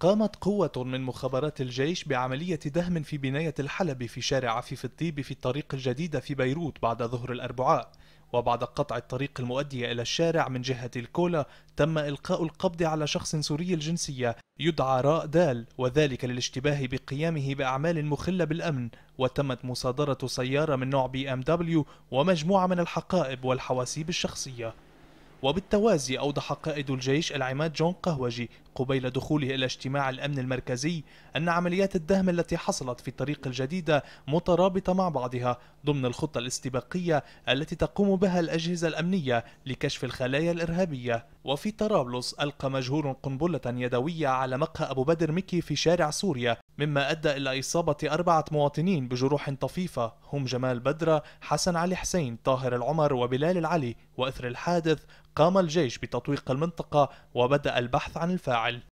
قامت قوة من مخابرات الجيش بعملية دهم في بناية الحلب في شارع عفيف الطيب في الطريق الجديدة في بيروت بعد ظهر الأربعاء وبعد قطع الطريق المؤدي إلى الشارع من جهة الكولا تم إلقاء القبض على شخص سوري الجنسية يدعى راء دال وذلك للاشتباه بقيامه بأعمال مخلة بالأمن وتمت مصادرة سيارة من نوع بي ام دبليو ومجموعة من الحقائب والحواسيب الشخصية وبالتوازي أوضح قائد الجيش العماد جون قهوجي قبيل دخوله إلى اجتماع الأمن المركزي أن عمليات الدهم التي حصلت في الطريق الجديدة مترابطة مع بعضها ضمن الخطة الاستباقية التي تقوم بها الأجهزة الأمنية لكشف الخلايا الإرهابية وفي طرابلس ألقى مجهول قنبلة يدوية على مقهى أبو بدر مكي في شارع سوريا مما أدى إلى إصابة أربعة مواطنين بجروح طفيفة هم جمال بدرة، حسن علي حسين، طاهر العمر وبلال العلي، وإثر الحادث قام الجيش بتطويق المنطقة وبدأ البحث عن الفاعل